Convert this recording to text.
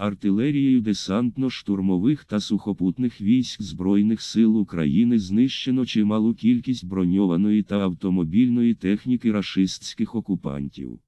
Артилерією десантно-штурмових та сухопутних військ Збройних сил України знищено чималу кількість броньованої та автомобільної техніки рашистських окупантів.